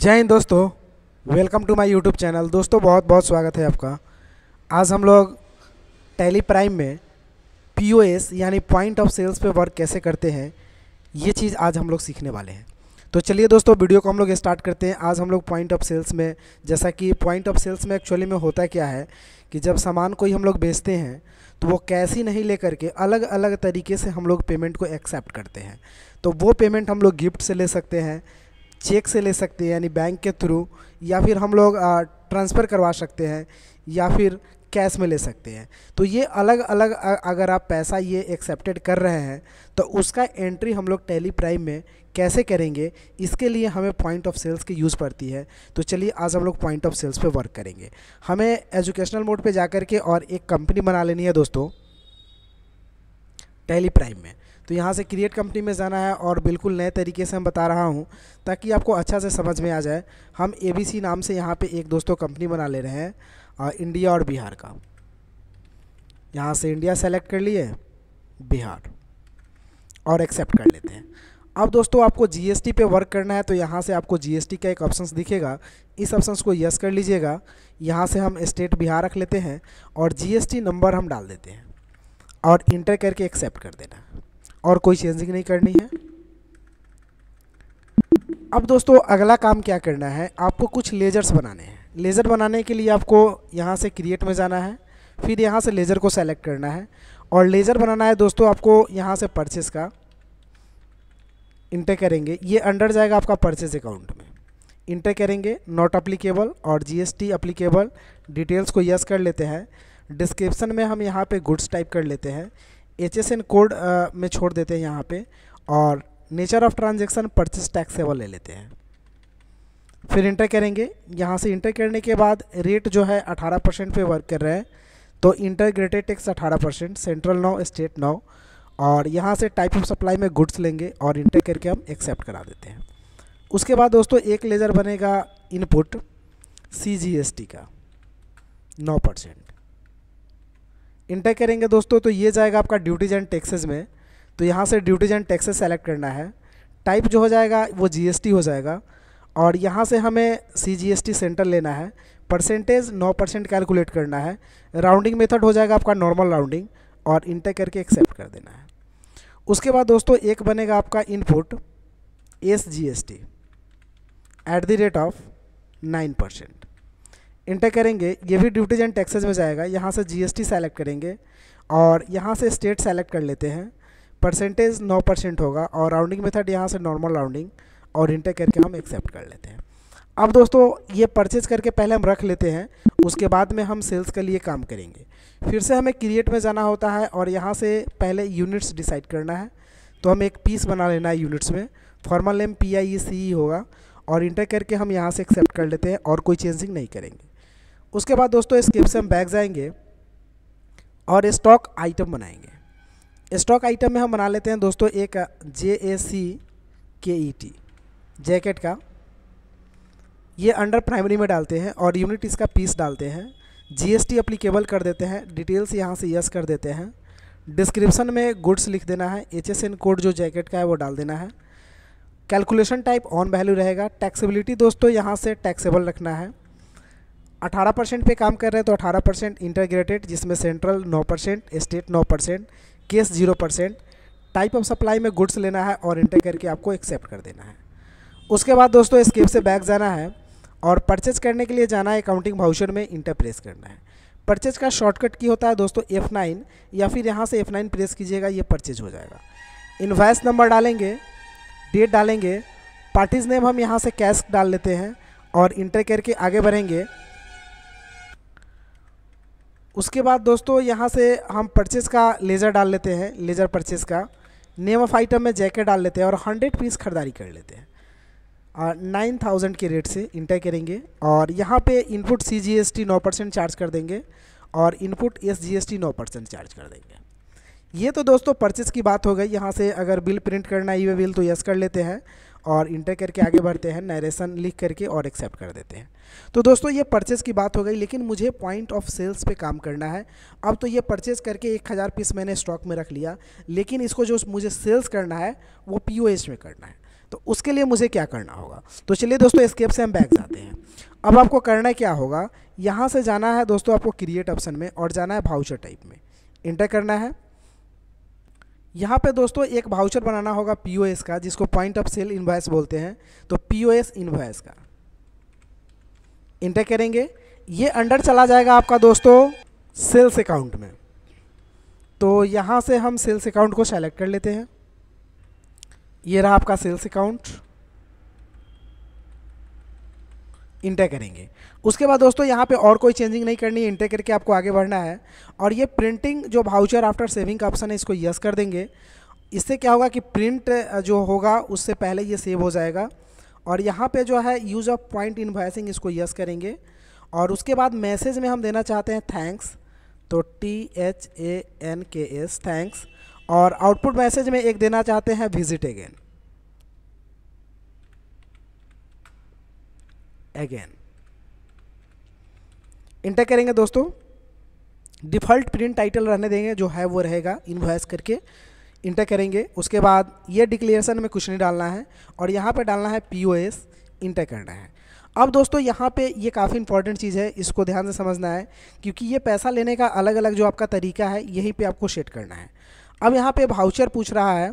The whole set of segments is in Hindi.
जय हिंद दोस्तों welcome to my YouTube channel दोस्तों बहुत बहुत स्वागत है आपका आज हम लोग टेली प्राइम में पीओएस यानी पॉइंट ऑफ सेल्स पे वर्क कैसे करते हैं ये चीज़ आज हम लोग सीखने वाले हैं तो चलिए दोस्तों वीडियो को हम लोग स्टार्ट करते हैं आज हम लोग पॉइंट ऑफ सेल्स में जैसा कि पॉइंट ऑफ सेल्स में एक्चुअली में होता क्या है कि जब सामान कोई हम लोग बेचते हैं तो वो कैश ही नहीं ले करके अलग अलग तरीके से हम लोग पेमेंट को एक्सेप्ट करते हैं तो वो पेमेंट हम लोग गिफ्ट से ले सकते हैं चेक से ले सकते हैं यानी बैंक के थ्रू या फिर हम लोग ट्रांसफ़र करवा सकते हैं या फिर कैश में ले सकते हैं तो ये अलग अलग अगर आप पैसा ये एक्सेप्टेड कर रहे हैं तो उसका एंट्री हम लोग टेली प्राइम में कैसे करेंगे इसके लिए हमें पॉइंट ऑफ सेल्स की यूज़ पड़ती है तो चलिए आज हम लोग पॉइंट ऑफ सेल्स पे वर्क करेंगे हमें एजुकेशनल मोड पे जा कर के और एक कंपनी बना लेनी है दोस्तों टेली प्राइम में तो यहाँ से क्रिएट कंपनी में जाना है और बिल्कुल नए तरीके से हम बता रहा हूँ ताकि आपको अच्छा से समझ में आ जाए हम ए नाम से यहाँ पर एक दोस्तों कंपनी बना ले रहे हैं और इंडिया और बिहार का यहाँ से इंडिया सेलेक्ट कर लिए बिहार और एक्सेप्ट कर लेते हैं अब दोस्तों आपको जीएसटी पे वर्क करना है तो यहाँ से आपको जीएसटी का एक ऑप्शन दिखेगा इस ऑप्शन को यस कर लीजिएगा यहाँ से हम स्टेट बिहार रख लेते हैं और जीएसटी नंबर हम डाल देते हैं और इंटर करके एक्सेप्ट कर देना और कोई चेंजिंग नहीं करनी है अब दोस्तों अगला काम क्या करना है आपको कुछ लेजर्स बनाने हैं लेज़र बनाने के लिए आपको यहाँ से क्रिएट में जाना है फिर यहाँ से लेज़र को सेलेक्ट करना है और लेज़र बनाना है दोस्तों आपको यहाँ से परचेस का इंटर करेंगे ये अंडर जाएगा आपका परचेज अकाउंट में इंटर करेंगे नॉट अप्लीकेबल और जीएसटी अप्लीकेबल डिटेल्स को यस कर लेते हैं डिस्क्रिप्शन में हम यहाँ पे गुड्स टाइप कर लेते हैं एच एस एन कोड में छोड़ देते हैं यहाँ पे और nature of transaction purchase taxable ले लेते हैं फिर इंटर करेंगे यहाँ से इंटर करने के बाद रेट जो है 18 परसेंट पर वर्क कर रहे हैं तो इंटरग्रेटेड टैक्स 18 परसेंट सेंट्रल नौ स्टेट नौ और यहाँ से टाइप ऑफ सप्लाई में गुड्स लेंगे और इंटर करके हम एक्सेप्ट करा देते हैं उसके बाद दोस्तों एक लेज़र बनेगा input C G S T का नौ परसेंट इंटर करेंगे दोस्तों तो ये जाएगा आपका ड्यूटीज एंड टैक्सेज में तो यहाँ से ड्यूटीज एंड टैक्सेज सेलेक्ट करना है टाइप जो हो जाएगा वो जीएसटी हो जाएगा और यहाँ से हमें C G S T centre लेना है परसेंटेज नौ परसेंट कैलकुलेट करना है राउंडिंग मेथड हो जाएगा आपका नॉर्मल राउंडिंग और इंटर करके एक्सेप्ट कर देना है उसके बाद दोस्तों एक बनेगा आपका input S G S T at the rate of nine percent enter करेंगे ये भी ड्यूटीज एंड टैक्सेज में जाएगा यहाँ से जीएसटी सेलेक्ट करेंगे और यहाँ से स्टेट सेलेक्ट कर लेते हैं परसेंटेज नौ परसेंट होगा और राउंडिंग मेथड यहाँ से नॉर्मल राउंडिंग और इंटर करके हम एक्सेप्ट कर लेते हैं अब दोस्तों ये परचेज करके पहले हम रख लेते हैं उसके बाद में हम सेल्स के लिए काम करेंगे फिर से हमें क्रिएट में जाना होता है और यहाँ से पहले यूनिट्स डिसाइड करना है तो हम एक पीस बना लेना है यूनिट्स में formal name P I E C होगा और इंटर करके हम यहाँ से एक्सेप्ट कर लेते हैं और कोई चेंजिंग नहीं करेंगे उसके बाद दोस्तों स्किप से हम बैग जाएंगे और स्टॉक आइटम बनाएंगे स्टॉक आइटम में हम बना लेते हैं दोस्तों एक जे ए सी के ई टी जैकेट का ये अंडर प्राइमरी में डालते हैं और यूनिट इसका पीस डालते हैं जीएसटी एप्लीकेबल कर देते हैं डिटेल्स यहाँ से यस कर देते हैं डिस्क्रिप्शन में गुड्स लिख देना है एच एस एन कोड जो जैकेट का है वो डाल देना है कैलकुलेशन टाइप ऑन वैल्यू रहेगा टैक्सेबिलिटी दोस्तों यहाँ से टैक्सेबल रखना है अठारह परसेंट पे काम कर रहे हैं तो अठारह परसेंट इंटरग्रेटेड जिसमें सेंट्रल नौ परसेंट स्टेट नौ percent cess zero percent type of supply में गुड्स लेना है और इंटर करके आपको एक्सेप्ट कर देना है उसके बाद दोस्तों स्केप से बैग जाना है और परचेज करने के लिए जाना है अकाउंटिंग भाउचर में इंटर प्रेस करना है परचेज का शॉर्टकट की होता है दोस्तों एफ या फिर यहाँ से एफ प्रेस कीजिएगा ये परचेज हो जाएगा इन्वाइस नंबर डालेंगे डेट डालेंगे पार्टीज़ नेम हम यहाँ से कैश डाल लेते हैं और इंटर करके आगे बढ़ेंगे उसके बाद दोस्तों यहाँ से हम परचेज़ का लेज़र डाल लेते हैं लेज़र परचेज़ का नेम ऑफ आइटम में जैकेट डाल लेते हैं और हंड्रेड पीस खरीदारी कर लेते हैं नाइन थाउजेंड के रेट से इंटर करेंगे और यहाँ पे input C G S T नौ परसेंट चार्ज कर देंगे और input S G S T नौ परसेंट चार्ज कर देंगे ये तो दोस्तों परचेज़ की बात हो गई यहाँ से अगर बिल प्रिंट करना है ई बिल तो यस कर लेते हैं और इंटर करके आगे बढ़ते हैं नरेशन लिख करके और एक्सेप्ट कर देते हैं तो दोस्तों ये परचेज़ की बात हो गई लेकिन मुझे पॉइंट ऑफ सेल्स पे काम करना है अब तो ये परचेज़ करके एक हज़ार पीस मैंने स्टॉक में रख लिया लेकिन इसको जो मुझे सेल्स करना है वो पी में करना है तो उसके लिए मुझे क्या करना होगा तो चलिए दोस्तों स्केप से हम बैग जाते हैं अब आपको करना क्या होगा यहाँ से जाना है दोस्तों आपको क्रिएट ऑप्शन में और जाना है भाउचर टाइप में इंटर करना है यहाँ पे दोस्तों एक भाउचर बनाना होगा पीओएस का जिसको पॉइंट ऑफ सेल इन्वाइस बोलते हैं तो पीओएस इन्वाइस का इंटर करेंगे ये अंडर चला जाएगा आपका दोस्तों सेल्स अकाउंट में तो यहाँ से हम सेल्स अकाउंट को सेलेक्ट कर लेते हैं ये रहा आपका सेल्स अकाउंट इंटर करेंगे उसके बाद दोस्तों यहाँ पे और कोई चेंजिंग नहीं करनी है इंटर करके आपको आगे बढ़ना है और ये प्रिंटिंग जो भाउचर आफ्टर सेविंग का ऑप्शन है इसको यस कर देंगे इससे क्या होगा कि प्रिंट जो होगा उससे पहले ये सेव हो जाएगा और यहाँ पे जो है यूज़ ऑफ पॉइंट वॉइसिंग इसको यस करेंगे और उसके बाद मैसेज में हम देना चाहते हैं थैंक्स तो T H A N K S thanks और आउटपुट मैसेज में एक देना चाहते हैं विजिट अगेन अगेन इंटर करेंगे दोस्तों डिफ़ॉल्ट प्रिंट टाइटल रहने देंगे जो है वो रहेगा इन्वॉइस करके इंटर करेंगे उसके बाद ये डिक्लेरेशन में कुछ नहीं डालना है और यहाँ पर डालना है पी ओ एस इंटर करना है अब दोस्तों यहाँ पे ये काफ़ी इंपॉर्टेंट चीज़ है इसको ध्यान से समझना है क्योंकि ये पैसा लेने का अलग अलग जो आपका तरीका है यहीं पे आपको सेट करना है अब यहाँ पे भाउचर पूछ रहा है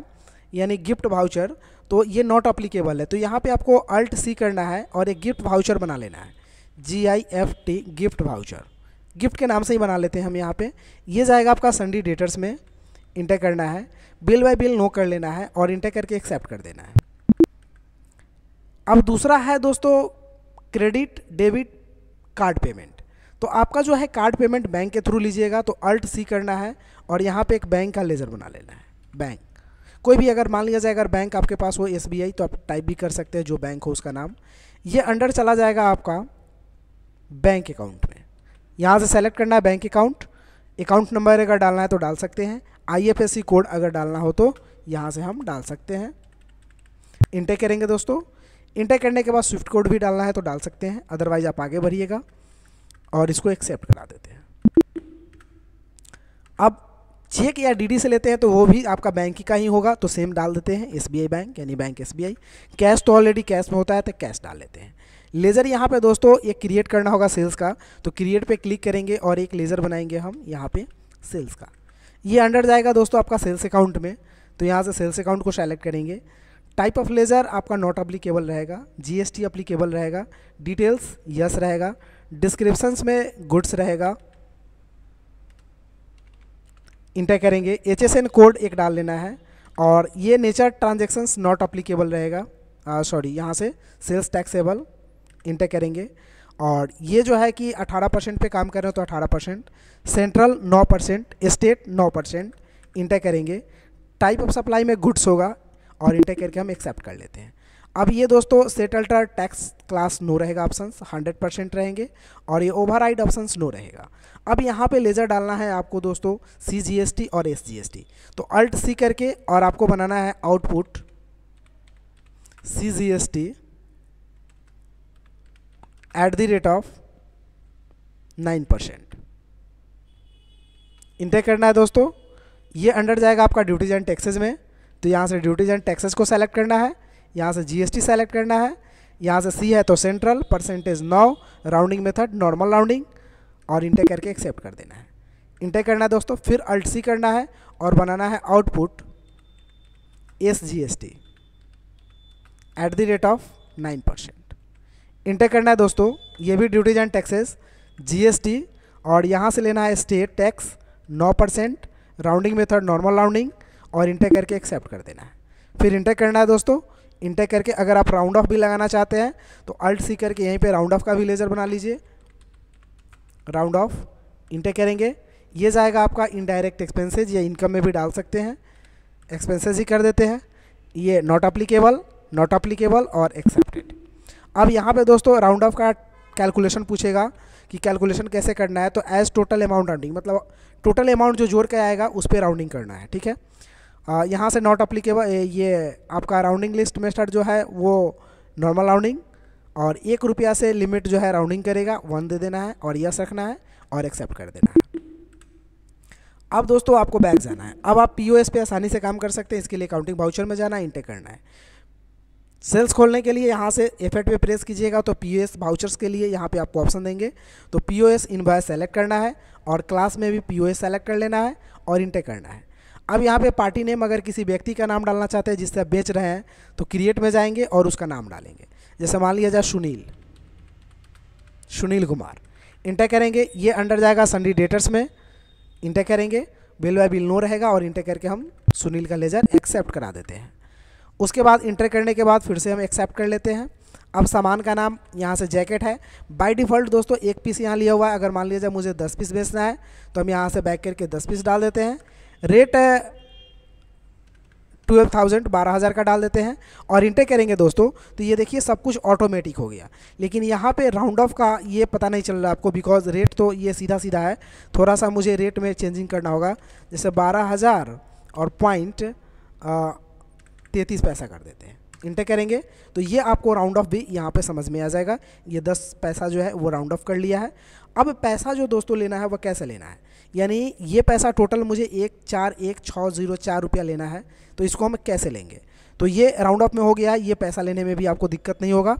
यानी गिफ्ट भाउचर तो ये नॉट अप्लीकेबल है तो यहाँ पे आपको अल्ट सी करना है और एक गिफ्ट वाउचर बना लेना है G I F T gift voucher gift के नाम से ही बना लेते हैं हम यहाँ पे ये जाएगा आपका संडी डेटर्स में इंटर करना है बिल बाय बिल नो कर लेना है और इंटर करके एक्सेप्ट कर देना है अब दूसरा है दोस्तों क्रेडिट डेबिट कार्ड पेमेंट तो आपका जो है कार्ड पेमेंट बैंक के थ्रू लीजिएगा तो अल्ट सी करना है और यहाँ पर एक बैंक का लेजर बना लेना है बैंक कोई भी अगर मान लिया जाए अगर बैंक आपके पास हो एस तो आप टाइप भी कर सकते हैं जो बैंक हो उसका नाम ये अंडर चला जाएगा आपका बैंक अकाउंट में यहाँ से सेलेक्ट करना है बैंक अकाउंट अकाउंट नंबर अगर डालना है तो डाल सकते हैं आई कोड अगर डालना हो तो यहाँ से हम डाल सकते हैं इंटे करेंगे दोस्तों इंटे करने के बाद स्विफ्ट कोड भी डालना है तो डाल सकते हैं अदरवाइज आप आगे बढ़िएगा और इसको एक्सेप्ट करा देते हैं अब चेक या डीडी से लेते हैं तो वो भी आपका बैंक का ही होगा तो सेम डाल देते हैं एसबीआई बैंक यानी बैंक एसबीआई कैश तो ऑलरेडी कैश में होता है तो कैश डाल लेते हैं लेज़र यहाँ पे दोस्तों ये क्रिएट करना होगा सेल्स का तो क्रिएट पे क्लिक करेंगे और एक लेज़र बनाएंगे हम यहाँ पे सेल्स का ये अंडर जाएगा दोस्तों आपका सेल्स अकाउंट में तो यहाँ से सेल्स अकाउंट को सेलेक्ट करेंगे टाइप ऑफ लेज़र आपका नॉट अप्लीकेबल रहेगा जीएसटी अप्लीकेबल रहेगा डिटेल्स यस रहेगा डिस्क्रिप्सन्स में गुड्स रहेगा इंटर करेंगे एच कोड एक डाल लेना है और ये नेचर ट्रांजेक्शन्स नॉट अप्लीकेबल रहेगा सॉरी यहाँ से सेल्स टैक्सेबल इंटर करेंगे और ये जो है कि 18 परसेंट पर काम कर रहे हो तो 18 percent central 9 percent state 9 percent enter करेंगे टाइप ऑफ सप्लाई में गुड्स होगा और इंटर करके हम एक्सेप्ट कर लेते हैं अब ये दोस्तों set alter tax class no रहेगा ऑप्शन हंड्रेड परसेंट रहेंगे और ये ओवर आइड ऑप्शन नो रहेगा अब यहाँ पे लेज़र डालना है आपको दोस्तों सी जी एस टी और एस जी एस टी तो अल्ट सी करके और आपको बनाना है output C G S T at the rate of nine percent enter करना है दोस्तों ये अंडर जाएगा आपका ड्यूटीज एंड टैक्सेज में तो यहाँ से ड्यूटीज एंड टैक्सेस को सेलेक्ट करना है यहाँ से जीएसटी सेलेक्ट करना है यहाँ से सी है तो सेंट्रल परसेंटेज नौ राउंडिंग मेथड नॉर्मल राउंडिंग और इंटर करके एक्सेप्ट कर देना है इंटर करना है दोस्तों फिर अल्ट सी करना है और बनाना है output S G S T at the rate of nine percent enter करना है दोस्तों ये भी ड्यूटीज एंड टैक्सेस टी और यहाँ से लेना है स्टेट टैक्स नौ percent rounding method normal rounding और इंटर करके एक्सेप्ट कर देना है फिर इंटर करना है दोस्तों इंटर करके अगर आप राउंड ऑफ भी लगाना चाहते हैं तो अल्ट सी करके यहीं पे राउंड ऑफ का भी लेज़र बना लीजिए राउंड ऑफ इंटर करेंगे ये जाएगा आपका इनडायरेक्ट एक्सपेंसेज या इनकम में भी डाल सकते हैं एक्सपेंसेज ही कर देते हैं ये नॉट अप्लीकेबल नॉट अप्लीकेबल और एक्सेप्टेड अब यहाँ पर दोस्तों राउंड ऑफ का कैलकुलेशन पूछेगा कि कैलकुलेशन कैसे करना है तो एज टोटल अमाउंट राउंडिंग मतलब टोटल अमाउंट जो जोड़ के आएगा उस पर राउंडिंग करना है ठीक है यहाँ से नॉट अप्लीकेबल ये आपका राउंडिंग लिस्ट मेथड जो है वो नॉर्मल राउंडिंग और एक रुपया से लिमिट जो है राउंडिंग करेगा वन दे देना है और यस रखना है और एक्सेप्ट कर देना है अब दोस्तों आपको बैग जाना है अब आप पीओएस पे आसानी से काम कर सकते हैं इसके लिए काउंटिंग बाउचर में जाना है इंटेक करना है सेल्स खोलने के लिए यहाँ से एफेट पे प्रेस कीजिएगा तो पीओएस बाउचर्स के लिए यहाँ पे आपको ऑप्शन देंगे तो पी ओ सेलेक्ट करना है और क्लास में भी पी सेलेक्ट कर लेना है और इंटेक करना है अब यहाँ पे पार्टी नेम अगर किसी व्यक्ति का नाम डालना चाहते हैं जिससे आप बेच रहे हैं तो क्रिएट में जाएंगे और उसका नाम डालेंगे जैसे मान लिया जाए सुनील सुनील कुमार इंटर करेंगे ये अंडर जाएगा संडी डेटर्स में इंटर करेंगे बिल बाय बिल नो रहेगा और इंटर करके हम सुनील का लेजर एक्सेप्ट करा देते हैं उसके बाद इंटर करने के बाद फिर से हम एक्सेप्ट कर लेते हैं अब सामान का नाम यहाँ से जैकेट है बाय डिफ़ॉल्ट दोस्तों एक पीस यहाँ लिया हुआ है अगर मान लिया जाए मुझे दस पीस बेचना है तो हम यहाँ से बैक करके दस पीस डाल देते हैं रेट ट्वेल्व थाउजेंड बारह हज़ार का डाल देते हैं और इंटे करेंगे दोस्तों तो ये देखिए सब कुछ ऑटोमेटिक हो गया लेकिन यहाँ पे राउंड ऑफ का ये पता नहीं चल रहा आपको बिकॉज रेट तो ये सीधा सीधा है थोड़ा सा मुझे रेट में चेंजिंग करना होगा जैसे बारह हज़ार और पॉइंट तैंतीस पैसा कर देते हैं इंटे करेंगे तो ये आपको राउंड ऑफ भी यहाँ पर समझ में आ जाएगा ये दस पैसा जो है वो राउंड ऑफ कर लिया है अब पैसा जो दोस्तों लेना है वह कैसे लेना है यानी ये पैसा टोटल मुझे एक चार एक छः जीरो चार रुपया लेना है तो इसको हम कैसे लेंगे तो ये राउंड ऑफ में हो गया ये पैसा लेने में भी आपको दिक्कत नहीं होगा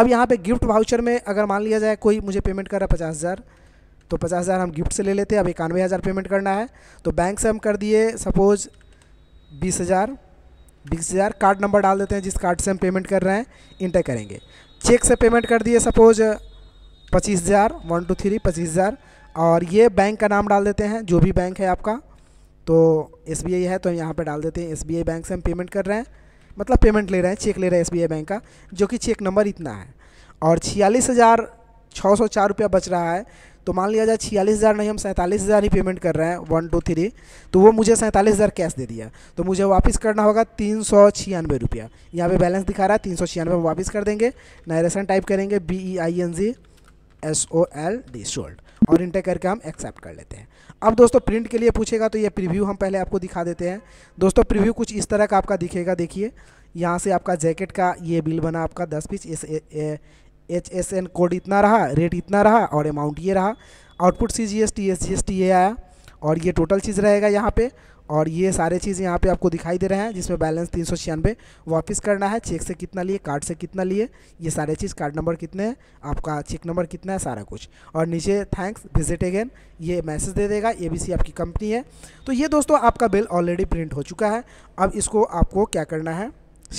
अब यहाँ पे गिफ्ट वाउचर में अगर मान लिया जाए कोई मुझे पेमेंट कर रहा है पचास हज़ार तो पचास हज़ार हम गिफ्ट से ले लेते हैं अब इक्यानवे हज़ार पेमेंट करना है तो बैंक से हम कर दिए सपोज़ बीस हज़ार बीस हज़ार कार्ड नंबर डाल देते हैं जिस कार्ड से हम पेमेंट कर रहे हैं इंटर करेंगे चेक से पेमेंट कर दिए सपोज़ पच्चीस हज़ार वन टू थ्री पच्चीस हज़ार और ये बैंक का नाम डाल देते हैं जो भी बैंक है आपका तो एस है तो यहाँ पर डाल देते हैं एस बैंक से हम पेमेंट कर रहे हैं मतलब पेमेंट ले रहे हैं चेक ले रहे हैं एस बैंक का जो कि चेक नंबर इतना है और छियालीस हज़ार छः सौ चार रुपया बच रहा है तो मान लिया जाए छियालीस हज़ार नहीं हम सैंतालीस हज़ार ही पेमेंट कर रहे हैं वन टू थ्री तो वो मुझे सैंतालीस हज़ार कैश दे दिया तो मुझे वापस करना होगा तीन सौ छियानवे रुपया यहाँ पर बैलेंस दिखा रहा है तीन सौ छियानवे वापस कर देंगे नरेशन टाइप करेंगे B E I N G S O L D sold और इंटर करके हम एक्सेप्ट कर लेते हैं अब दोस्तों प्रिंट के लिए पूछेगा तो ये प्रीव्यू हम पहले आपको दिखा देते हैं दोस्तों प्रीव्यू कुछ इस तरह का आपका दिखेगा देखिए यहाँ से आपका जैकेट का ये बिल बना आपका दस piece S H S N code इतना रहा रेट इतना रहा और अमाउंट ये रहा output C G S T S G S T ये आया और ये टोटल चीज़ रहेगा यहाँ पे और ये सारे चीज़ यहाँ पे आपको दिखाई दे रहे हैं जिसमें बैलेंस तीन सौ छियानवे वापस करना है चेक से कितना लिए कार्ड से कितना लिए ये सारे चीज़ कार्ड नंबर कितने हैं आपका चेक नंबर कितना है सारा कुछ और नीचे थैंक्स विजिट अगेन ये मैसेज दे देगा ए आपकी कंपनी है तो ये दोस्तों आपका बिल ऑलरेडी प्रिंट हो चुका है अब इसको आपको क्या करना है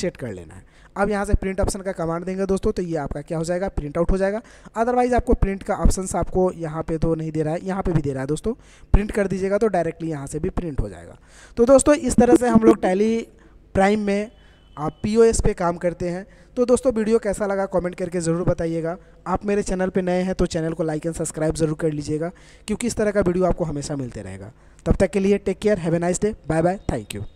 सेट कर लेना है अब यहाँ से प्रिंट ऑप्शन का कमांड देंगे दोस्तों तो ये आपका क्या हो जाएगा प्रिंट आउट हो जाएगा अदरवाइज़ आपको प्रिंट का ऑप्शन आपको यहाँ पे तो नहीं दे रहा है यहाँ पे भी दे रहा है दोस्तों प्रिंट कर दीजिएगा तो डायरेक्टली यहाँ से भी प्रिंट हो जाएगा तो दोस्तों इस तरह से हम लोग टैली प्राइम में आप पी पे काम करते हैं तो दोस्तों वीडियो कैसा लगा कमेंट करके ज़रूर बताइएगा आप मेरे चैनल पे नए हैं तो चैनल को लाइक एंड सब्सक्राइब ज़रूर कर लीजिएगा क्योंकि इस तरह का वीडियो आपको हमेशा मिलते रहेगा तब तक के लिए take care have a nice day bye bye thank you